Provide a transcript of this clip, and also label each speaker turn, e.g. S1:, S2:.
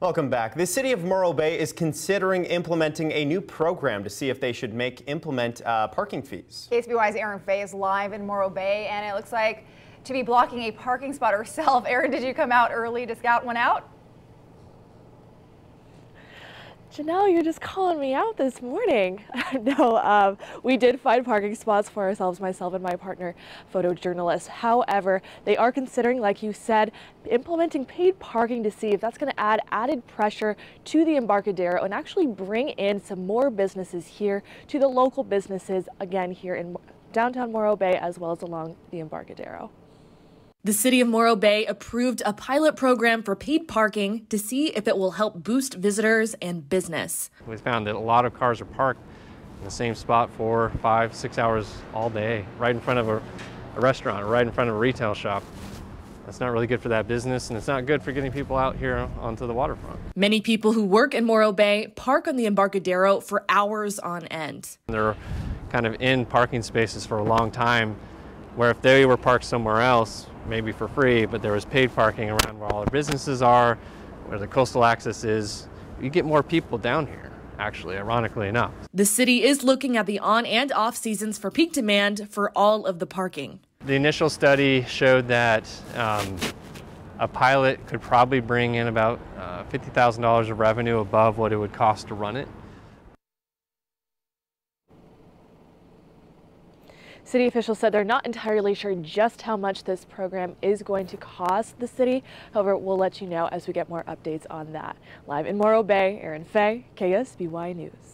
S1: Welcome back. The city of Morro Bay is considering implementing a new program to see if they should make implement uh, parking fees. KSBY's Aaron Fay is live in Morro Bay, and it looks
S2: like to be blocking a parking spot herself. Aaron, did you come out early to scout one out? Janelle, you're just calling me out this morning. no, um, we did find parking spots for ourselves, myself and my partner, photojournalist. However, they are considering, like you said, implementing paid parking to see if that's going to add added pressure to the Embarcadero and actually bring in some more businesses here to the local businesses, again, here in downtown Morro Bay as well as along the Embarcadero. The city of Morro Bay approved a pilot program for paid parking to see if it will help boost visitors and business.
S1: We found that a lot of cars are parked in the same spot for five, six hours all day, right in front of a, a restaurant, right in front of a retail shop. That's not really good for that business, and it's not good for getting people out here onto the waterfront.
S2: Many people who work in Morro Bay park on the Embarcadero for hours on
S1: end. They're kind of in parking spaces for a long time where if they were parked somewhere else, maybe for free, but there was paid parking around where all the businesses are, where the coastal access is, you get more people down here actually, ironically enough.
S2: The city is looking at the on and off seasons for peak demand for all of the parking.
S1: The initial study showed that um, a pilot could probably bring in about uh, $50,000 of revenue above what it would cost to run it.
S2: City officials said they're not entirely sure just how much this program is going to cost the city. However, we'll let you know as we get more updates on that. Live in Morro Bay, Erin Fay, KSBY News.